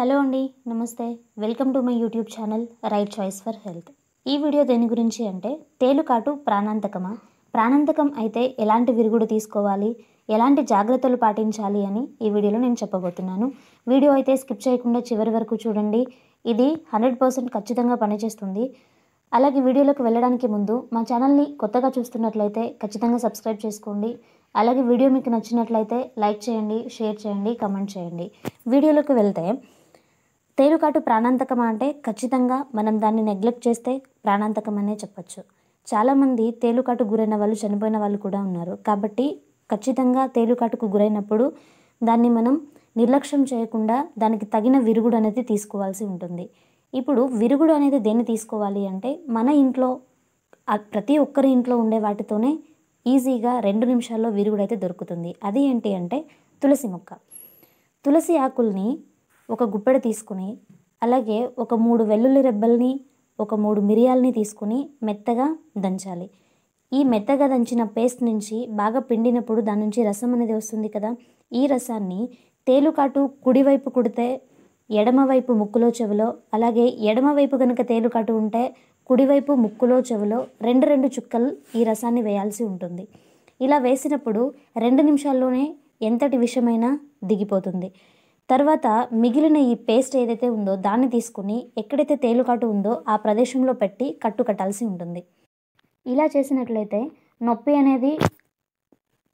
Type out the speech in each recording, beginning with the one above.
hello అండి నమస్తే welcome to my YouTube channel Right Choice for Health ఈ video దేని గురించి అంటే తేలుకాటు ప్రాణాంతకమా ప్రాణాంతకం అయితే ఎలాంటి విరుగుడు తీసుకోవాలి ఎలాంటి జాగ్రత్తలు పాటించాలి అని ఈ వీడియోలో నేను చెప్పబోతున్నాను వీడియో అయితే స్కిప్ చేయకుండా చివరి వరకు చూడండి ఇది హండ్రెడ్ పర్సెంట్ ఖచ్చితంగా పనిచేస్తుంది అలాగే వీడియోలోకి వెళ్ళడానికి ముందు మా ఛానల్ని కొత్తగా చూస్తున్నట్లయితే ఖచ్చితంగా సబ్స్క్రైబ్ చేసుకోండి అలాగే వీడియో మీకు నచ్చినట్లయితే లైక్ చేయండి షేర్ చేయండి కమెంట్ చేయండి వీడియోలోకి వెళ్తే తేలుకాటు ప్రాణాంతకమా అంటే ఖచ్చితంగా మనం దాన్ని నెగ్లెక్ట్ చేస్తే ప్రాణాంతకమనే చెప్పచ్చు చాలామంది తేలుకాటు గురైన వాళ్ళు చనిపోయిన వాళ్ళు కూడా ఉన్నారు కాబట్టి ఖచ్చితంగా తేలుకాటుకు గురైనప్పుడు దాన్ని మనం నిర్లక్ష్యం చేయకుండా దానికి తగిన విరుగుడు అనేది తీసుకోవాల్సి ఉంటుంది ఇప్పుడు విరుగుడు అనేది దేన్ని తీసుకోవాలి అంటే మన ఇంట్లో ప్రతి ఒక్కరి ఇంట్లో ఉండే వాటితోనే ఈజీగా రెండు నిమిషాల్లో విరుగుడు అయితే దొరుకుతుంది అది ఏంటి అంటే తులసి మొక్క తులసి ఆకుల్ని ఒక గుప్పెడ తీసుకుని అలాగే ఒక మూడు వెల్లుల్లి రెబ్బల్ని ఒక మూడు మిరియాలని తీసుకుని మెత్తగా దంచాలి ఈ మెత్తగా దంచిన పేస్ట్ నుంచి బాగా పిండినప్పుడు దాని నుంచి రసం అనేది వస్తుంది కదా ఈ రసాన్ని తేలుకాటు కుడివైపు కుడితే ఎడమవైపు ముక్కులో చెవిలో అలాగే ఎడమవైపు కనుక తేలుకాటు ఉంటే కుడివైపు ముక్కులో చెవిలో రెండు రెండు చుక్కలు ఈ రసాన్ని వేయాల్సి ఉంటుంది ఇలా వేసినప్పుడు రెండు నిమిషాల్లోనే ఎంతటి విషమైనా దిగిపోతుంది తర్వాత మిగిలిన ఈ పేస్ట్ ఏదైతే ఉందో దాన్ని తీసుకుని ఎక్కడైతే తేలుకాటు ఉందో ఆ ప్రదేశంలో పెట్టి కట్టు కట్టాల్సి ఉంటుంది ఇలా చేసినట్లయితే నొప్పి అనేది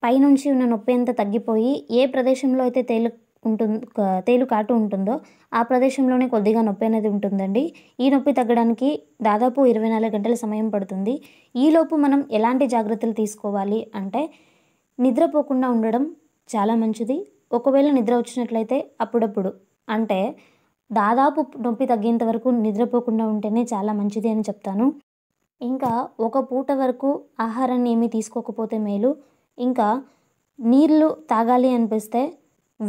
పైనుంచి ఉన్న నొప్పి అంతా తగ్గిపోయి ఏ ప్రదేశంలో అయితే తేలు ఉంటుంది తేలు కాటు ఉంటుందో ఆ ప్రదేశంలోనే కొద్దిగా నొప్పి అనేది ఉంటుందండి ఈ నొప్పి తగ్గడానికి దాదాపు ఇరవై నాలుగు గంటల సమయం పడుతుంది ఈలోపు మనం ఎలాంటి జాగ్రత్తలు తీసుకోవాలి అంటే నిద్రపోకుండా ఉండడం చాలా మంచిది ఒకవేళ నిద్ర వచ్చినట్లయితే అప్పుడప్పుడు అంటే దాదాపు నొప్పి తగ్గేంత వరకు నిద్రపోకుండా ఉంటేనే చాలా మంచిది అని చెప్తాను ఇంకా ఒక పూట వరకు ఆహారాన్ని ఏమీ తీసుకోకపోతే మేలు ఇంకా నీళ్ళు తాగాలి అనిపిస్తే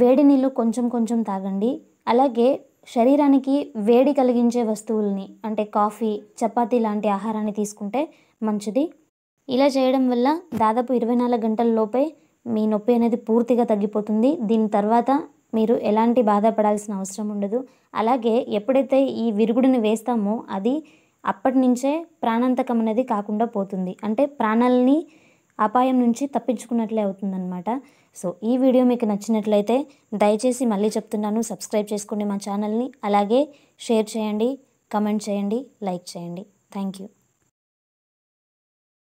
వేడి నీళ్ళు కొంచెం కొంచెం తాగండి అలాగే శరీరానికి వేడి కలిగించే వస్తువుల్ని అంటే కాఫీ చపాతీ లాంటి ఆహారాన్ని తీసుకుంటే మంచిది ఇలా చేయడం వల్ల దాదాపు ఇరవై నాలుగు గంటల లోపే మీ నొప్పి అనేది పూర్తిగా తగ్గిపోతుంది దీని తర్వాత మీరు ఎలాంటి బాధపడాల్సిన అవసరం ఉండదు అలాగే ఎప్పుడైతే ఈ విరుగుడిని వేస్తామో అది అప్పటి నుంచే ప్రాణాంతకం అనేది కాకుండా పోతుంది అంటే ప్రాణాలని అపాయం నుంచి తప్పించుకున్నట్లే అవుతుందన్నమాట సో ఈ వీడియో మీకు నచ్చినట్లయితే దయచేసి మళ్ళీ చెప్తున్నాను సబ్స్క్రైబ్ చేసుకోండి మా ఛానల్ని అలాగే షేర్ చేయండి కమెంట్ చేయండి లైక్ చేయండి థ్యాంక్ యూ